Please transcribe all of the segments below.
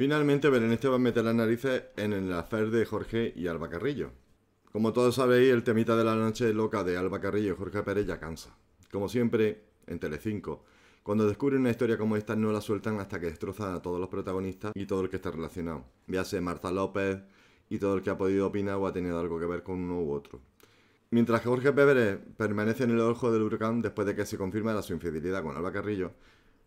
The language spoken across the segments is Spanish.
Finalmente, va a meter las narices en el afer de Jorge y Alba Carrillo. Como todos sabéis, el temita de la noche loca de Alba Carrillo y Jorge Pérez ya cansa. Como siempre, en Telecinco. Cuando descubren una historia como esta no la sueltan hasta que destrozan a todos los protagonistas y todo el que está relacionado. Ya Marta López y todo el que ha podido opinar o ha tenido algo que ver con uno u otro. Mientras que Jorge Pérez permanece en el ojo del huracán después de que se la su infidelidad con Alba Carrillo,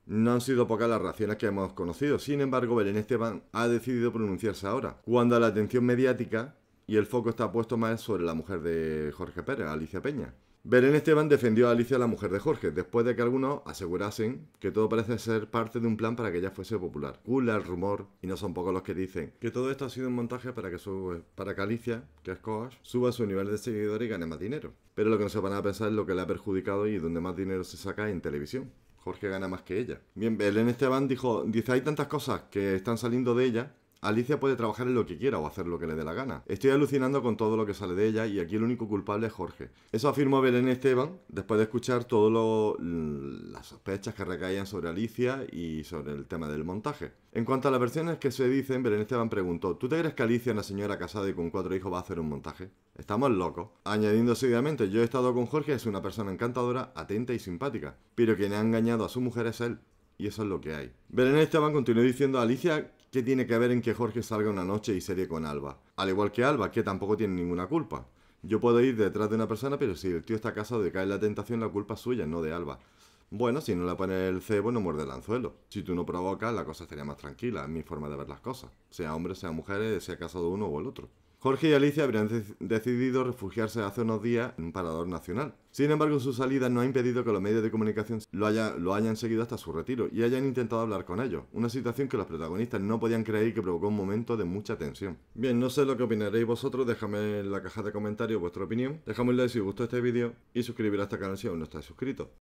no han sido pocas las reacciones que hemos conocido, sin embargo Belén Esteban ha decidido pronunciarse ahora, cuando la atención mediática y el foco está puesto más sobre la mujer de Jorge Pérez, Alicia Peña. Belén Esteban defendió a Alicia, la mujer de Jorge, después de que algunos asegurasen que todo parece ser parte de un plan para que ella fuese popular. Cula el rumor, y no son pocos los que dicen que todo esto ha sido un montaje para que, para Alicia, que es Coach, suba su nivel de seguidor y gane más dinero. Pero lo que no se van a pensar es lo que le ha perjudicado y donde más dinero se saca en televisión. Jorge gana más que ella. Bien, Belén Esteban dijo, dice, hay tantas cosas que están saliendo de ella Alicia puede trabajar en lo que quiera o hacer lo que le dé la gana. Estoy alucinando con todo lo que sale de ella y aquí el único culpable es Jorge. Eso afirmó Belén Esteban después de escuchar todas las sospechas que recaían sobre Alicia y sobre el tema del montaje. En cuanto a las versiones que se dicen, Belén Esteban preguntó, ¿tú te crees que Alicia, una señora casada y con cuatro hijos, va a hacer un montaje? Estamos locos. Añadiendo seguidamente, yo he estado con Jorge, es una persona encantadora, atenta y simpática, pero quien ha engañado a su mujer es él y eso es lo que hay. Belén Esteban continuó diciendo, a Alicia ¿Qué tiene que ver en que Jorge salga una noche y serie con Alba? Al igual que Alba, que tampoco tiene ninguna culpa. Yo puedo ir detrás de una persona, pero si el tío está casado y cae en la tentación, la culpa es suya, no de Alba. Bueno, si no le pone el cebo, no muerde el anzuelo. Si tú no provocas, la cosa sería más tranquila, es mi forma de ver las cosas. Sea hombre, sea mujer, eh, sea casado uno o el otro. Jorge y Alicia habrían decidido refugiarse hace unos días en un Parador Nacional. Sin embargo, su salida no ha impedido que los medios de comunicación lo, hayan seguido hasta su retiro y hayan intentado hablar con ellos, una situación que los protagonistas no podían creer y que provocó un momento de mucha tensión. Bien, no sé lo que opinaréis vosotros, déjame en la caja de comentarios vuestra opinión, dejadme un like si os gustó este vídeo y suscribiros a este canal si aún no estáis suscritos.